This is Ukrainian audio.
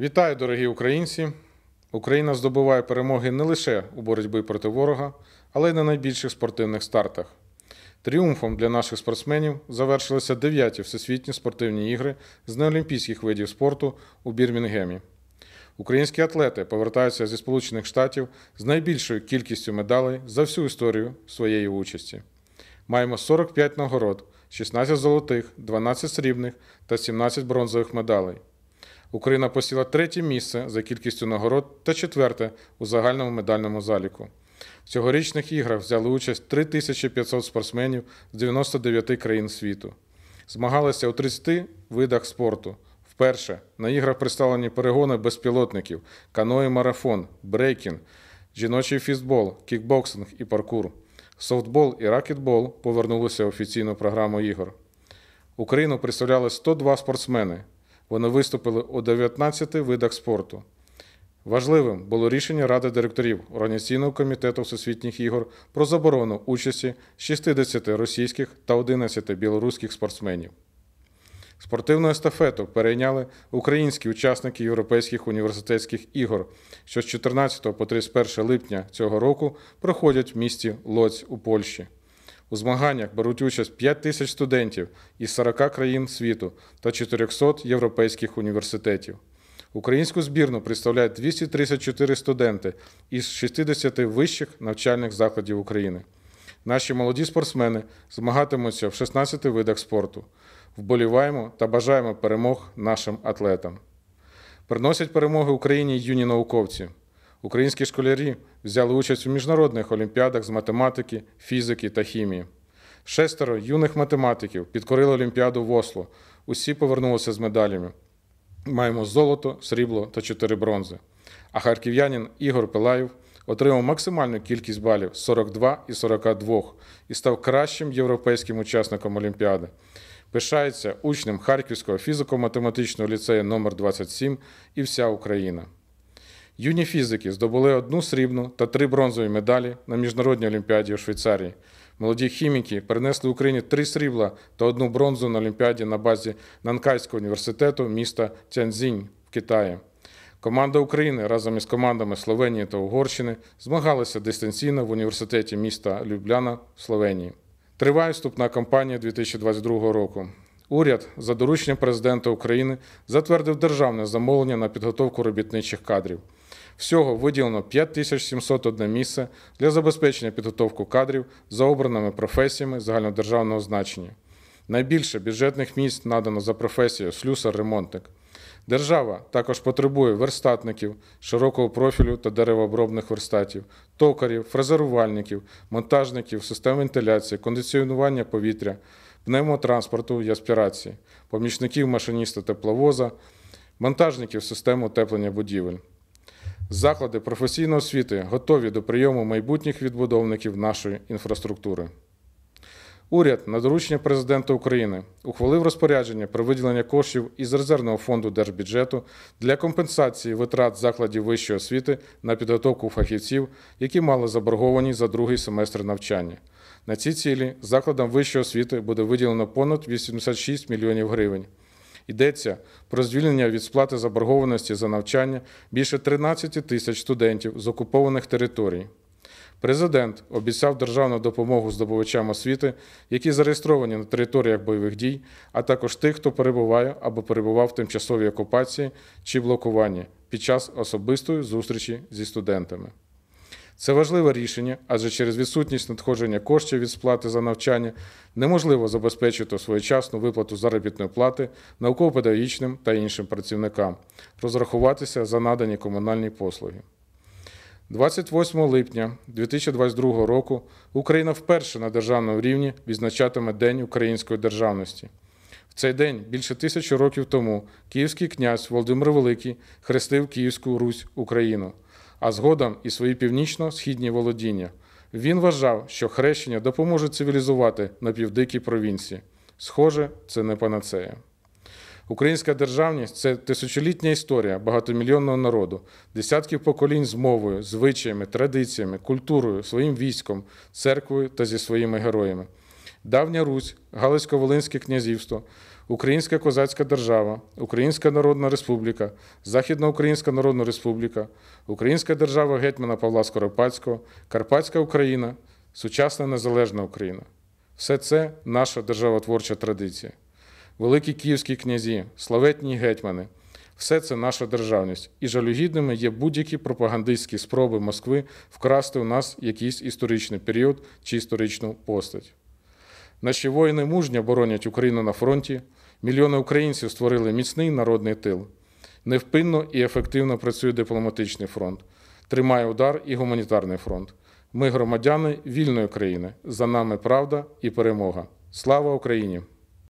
Вітаю, дорогі українці! Україна здобуває перемоги не лише у боротьбі проти ворога, але й на найбільших спортивних стартах. Тріумфом для наших спортсменів завершилися дев'яті всесвітні спортивні ігри з неолімпійських видів спорту у Бірмінгемі. Українські атлети повертаються зі Сполучених Штатів з найбільшою кількістю медалей за всю історію своєї участі. Маємо 45 нагород, 16 золотих, 12 срібних та 17 бронзових медалей. Україна посіла третє місце за кількістю нагород та четверте у загальному медальному заліку. В цьогорічних іграх взяли участь 3500 спортсменів з 99 країн світу. Змагалися у 30 видах спорту. Вперше на іграх представлені перегони безпілотників, каної марафон, брейкін, жіночий фістбол, кікбоксинг і паркур. Софтбол і ракетбол повернулися в офіційну програму ігор. Україну представляли 102 спортсмени. Вони виступили у 19 видах спорту. Важливим було рішення Ради директорів Організаційного комітету всесвітніх ігор про заборону участі 60 російських та 11 білоруських спортсменів. Спортивну естафету перейняли українські учасники Європейських університетських ігор, що з 14 по 31 липня цього року проходять в місті Лоць у Польщі. У змаганнях беруть участь 5 тисяч студентів із 40 країн світу та 400 європейських університетів. Українську збірну представляють 234 студенти із 60 вищих навчальних закладів України. Наші молоді спортсмени змагатимуться в 16 видах спорту. Вболіваємо та бажаємо перемог нашим атлетам. Приносять перемоги Україні юні науковці. Українські школярі взяли участь у міжнародних олімпіадах з математики, фізики та хімії. Шестеро юних математиків підкорили Олімпіаду в Осло. Усі повернулися з медалями. Маємо золото, срібло та чотири бронзи. А харків'янин Ігор Пилаєв отримав максимальну кількість балів 42 і 42 і став кращим європейським учасником Олімпіади. Пишається учнем Харківського фізико-математичного ліцею номер 27 і вся Україна. Юні фізики здобули одну срібну та три бронзові медалі на міжнародній олімпіаді у Швейцарії. Молоді хіміки принесли Україні три срібла та одну бронзу на олімпіаді на базі Нанкайського університету міста Тяньзінь в Китаї. Команда України разом із командами Словенії та Угорщини змагалася дистанційно в університеті міста Любляна в Словенії. Триває вступна кампанія 2022 року. Уряд за дорученням президента України затвердив державне замовлення на підготовку робітничих кадрів. Всього виділено 5701 місце для забезпечення підготовки кадрів за обраними професіями загальнодержавного значення. Найбільше бюджетних місць надано за професією слюсар-ремонтник. Держава також потребує верстатників, широкого профілю та деревообробних верстатів, токарів, фрезерувальників, монтажників, систем вентиляції, кондиціонування повітря, пневмотранспорту і аспірації, помічників машиніста тепловоза, монтажників систем утеплення будівель. Заклади професійної освіти готові до прийому майбутніх відбудовників нашої інфраструктури. Уряд на доручення президента України ухвалив розпорядження про виділення коштів із резервного фонду держбюджету для компенсації витрат закладів вищої освіти на підготовку фахівців, які мали заборговані за другий семестр навчання. На ці цілі закладам вищої освіти буде виділено понад 86 мільйонів гривень. Йдеться про звільнення від сплати заборгованості за навчання більше 13 тисяч студентів з окупованих територій. Президент обіцяв державну допомогу здобувачам освіти, які зареєстровані на територіях бойових дій, а також тих, хто перебуває або перебував в тимчасовій окупації чи блокуванні під час особистої зустрічі зі студентами. Це важливе рішення, адже через відсутність надходження коштів від сплати за навчання неможливо забезпечити своєчасну виплату заробітної плати науково-педагогічним та іншим працівникам, розрахуватися за надані комунальні послуги. 28 липня 2022 року Україна вперше на державному рівні відзначатиме День української державності. В цей день більше тисячі років тому київський князь Володимир Великий хрестив Київську Русь Україну а згодом і свої північно-східні володіння. Він вважав, що хрещення допоможе цивілізувати на півдикій провінції. Схоже, це не панацея. Українська державність це тисячолітня історія багатомільйонного народу, десятків поколінь з мовою, звичаями, традиціями, культурою, своїм військом, церквою та зі своїми героями. Давня Русь, Галицько-Волинське князівство, Українська Козацька Держава, Українська Народна Республіка, Західноукраїнська Народна Республіка, Українська держава гетьмана Павла Скоропадського, Карпатська Україна, сучасна незалежна Україна. Все це наша державотворча традиція. Великі київські князі, славетні гетьмани. Все це наша державність, і жалюгідними є будь-які пропагандистські спроби Москви вкрасти у нас якийсь історичний період чи історичну постать. Наші воїни мужньо боронять Україну на фронті. Мільйони українців створили міцний народний тил. Невпинно і ефективно працює дипломатичний фронт. Тримає удар і гуманітарний фронт. Ми громадяни вільної країни. За нами правда і перемога. Слава Україні!